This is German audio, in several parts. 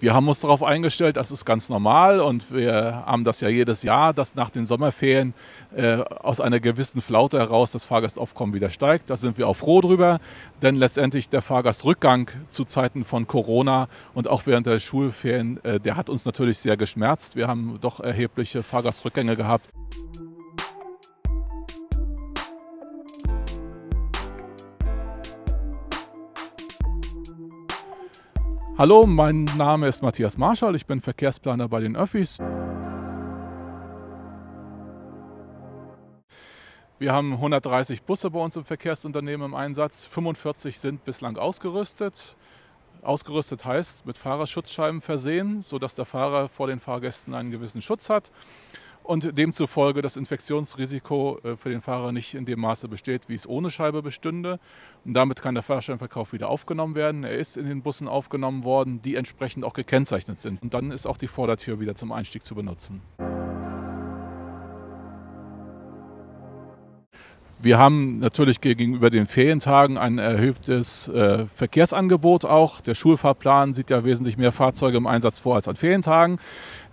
wir haben uns darauf eingestellt, das ist ganz normal und wir haben das ja jedes Jahr, dass nach den Sommerferien äh, aus einer gewissen Flaute heraus das Fahrgastaufkommen wieder steigt. Da sind wir auch froh drüber, denn letztendlich der Fahrgastrückgang zu Zeiten von Corona und auch während der Schulferien, äh, der hat uns natürlich sehr geschmerzt. Wir haben doch erhebliche Fahrgastrückgänge gehabt. Hallo, mein Name ist Matthias Marschall, ich bin Verkehrsplaner bei den Öffis. Wir haben 130 Busse bei uns im Verkehrsunternehmen im Einsatz. 45 sind bislang ausgerüstet. Ausgerüstet heißt mit Fahrerschutzscheiben versehen, sodass der Fahrer vor den Fahrgästen einen gewissen Schutz hat und demzufolge das Infektionsrisiko äh, für den Fahrer nicht in dem Maße besteht, wie es ohne Scheibe bestünde. Und damit kann der Fahrscheinverkauf wieder aufgenommen werden. Er ist in den Bussen aufgenommen worden, die entsprechend auch gekennzeichnet sind. Und dann ist auch die Vordertür wieder zum Einstieg zu benutzen. Wir haben natürlich gegenüber den Ferientagen ein erhöhtes äh, Verkehrsangebot auch. Der Schulfahrplan sieht ja wesentlich mehr Fahrzeuge im Einsatz vor als an Ferientagen.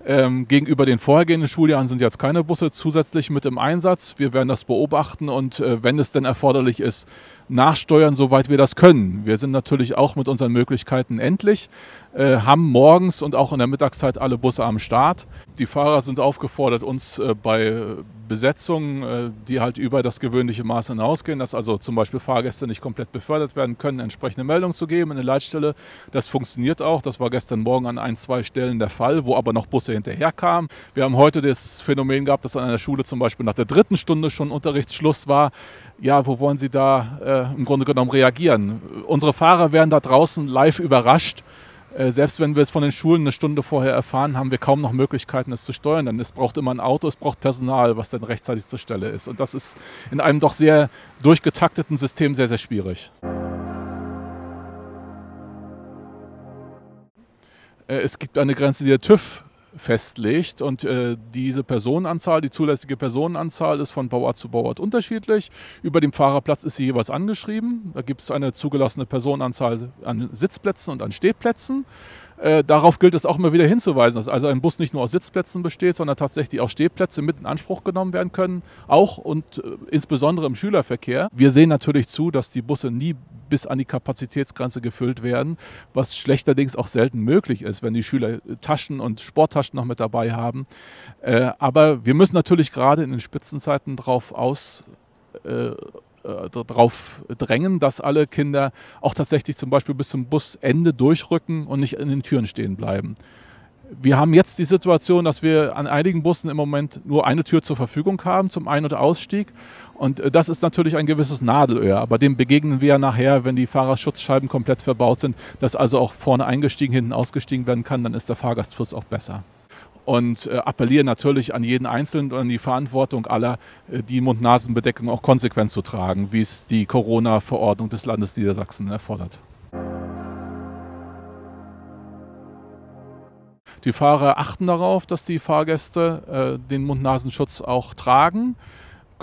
Ähm, gegenüber den vorhergehenden Schuljahren sind jetzt keine Busse zusätzlich mit im Einsatz. Wir werden das beobachten und äh, wenn es denn erforderlich ist, nachsteuern, soweit wir das können. Wir sind natürlich auch mit unseren Möglichkeiten endlich, äh, haben morgens und auch in der Mittagszeit alle Busse am Start. Die Fahrer sind aufgefordert, uns äh, bei Besetzungen, äh, die halt über das gewöhnliche Maß hinausgehen, dass also zum Beispiel Fahrgäste nicht komplett befördert werden können, entsprechende Meldung zu geben in der Leitstelle. Das funktioniert auch. Das war gestern Morgen an ein, zwei Stellen der Fall, wo aber noch Busse Klasse hinterherkam. Wir haben heute das Phänomen gehabt, dass an einer Schule zum Beispiel nach der dritten Stunde schon Unterrichtsschluss war. Ja, wo wollen Sie da äh, im Grunde genommen reagieren? Unsere Fahrer werden da draußen live überrascht. Äh, selbst wenn wir es von den Schulen eine Stunde vorher erfahren, haben wir kaum noch Möglichkeiten, es zu steuern. Denn es braucht immer ein Auto, es braucht Personal, was dann rechtzeitig zur Stelle ist. Und das ist in einem doch sehr durchgetakteten System sehr, sehr schwierig. Äh, es gibt eine Grenze, die der TÜV festlegt. Und äh, diese Personenanzahl, die zulässige Personenanzahl ist von Bauart zu Bauart unterschiedlich. Über dem Fahrerplatz ist sie jeweils angeschrieben. Da gibt es eine zugelassene Personenanzahl an Sitzplätzen und an Stehplätzen. Äh, darauf gilt es auch immer wieder hinzuweisen, dass also ein Bus nicht nur aus Sitzplätzen besteht, sondern tatsächlich auch Stehplätze mit in Anspruch genommen werden können, auch und äh, insbesondere im Schülerverkehr. Wir sehen natürlich zu, dass die Busse nie bis an die Kapazitätsgrenze gefüllt werden, was schlechterdings auch selten möglich ist, wenn die Schüler Taschen und Sporttaschen noch mit dabei haben. Äh, aber wir müssen natürlich gerade in den Spitzenzeiten darauf aus äh, äh, darauf drängen, dass alle Kinder auch tatsächlich zum Beispiel bis zum Busende durchrücken und nicht in den Türen stehen bleiben. Wir haben jetzt die Situation, dass wir an einigen Bussen im Moment nur eine Tür zur Verfügung haben zum Ein- und Ausstieg. Und äh, das ist natürlich ein gewisses Nadelöhr. Aber dem begegnen wir ja nachher, wenn die Fahrerschutzscheiben komplett verbaut sind, dass also auch vorne eingestiegen, hinten ausgestiegen werden kann, dann ist der Fahrgastfluss auch besser und äh, appelliere natürlich an jeden Einzelnen und an die Verantwortung aller, äh, die Mund-Nasen-Bedeckung auch konsequent zu tragen, wie es die Corona-Verordnung des Landes Niedersachsen erfordert. Die Fahrer achten darauf, dass die Fahrgäste äh, den mund nasen schutz auch tragen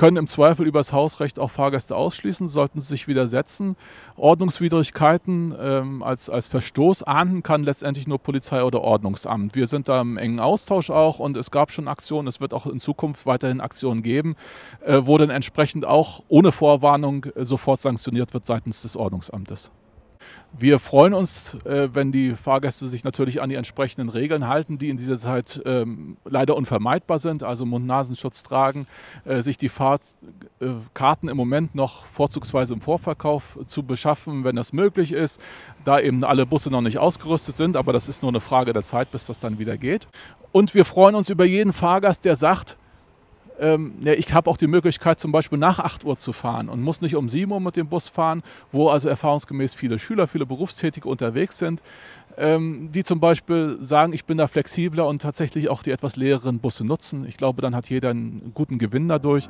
können im Zweifel übers Hausrecht auch Fahrgäste ausschließen, sollten sie sich widersetzen. Ordnungswidrigkeiten ähm, als, als Verstoß ahnden kann letztendlich nur Polizei oder Ordnungsamt. Wir sind da im engen Austausch auch und es gab schon Aktionen, es wird auch in Zukunft weiterhin Aktionen geben, äh, wo dann entsprechend auch ohne Vorwarnung äh, sofort sanktioniert wird seitens des Ordnungsamtes. Wir freuen uns, äh, wenn die Fahrgäste sich natürlich an die entsprechenden Regeln halten, die in dieser Zeit ähm, leider unvermeidbar sind, also Mund-Nasenschutz tragen, äh, sich die Fahrkarten äh, im Moment noch vorzugsweise im Vorverkauf zu beschaffen, wenn das möglich ist, da eben alle Busse noch nicht ausgerüstet sind, aber das ist nur eine Frage der Zeit, bis das dann wieder geht. Und wir freuen uns über jeden Fahrgast, der sagt, ähm, ja, ich habe auch die Möglichkeit, zum Beispiel nach 8 Uhr zu fahren und muss nicht um 7 Uhr mit dem Bus fahren, wo also erfahrungsgemäß viele Schüler, viele Berufstätige unterwegs sind, ähm, die zum Beispiel sagen, ich bin da flexibler und tatsächlich auch die etwas leeren Busse nutzen. Ich glaube, dann hat jeder einen guten Gewinn dadurch.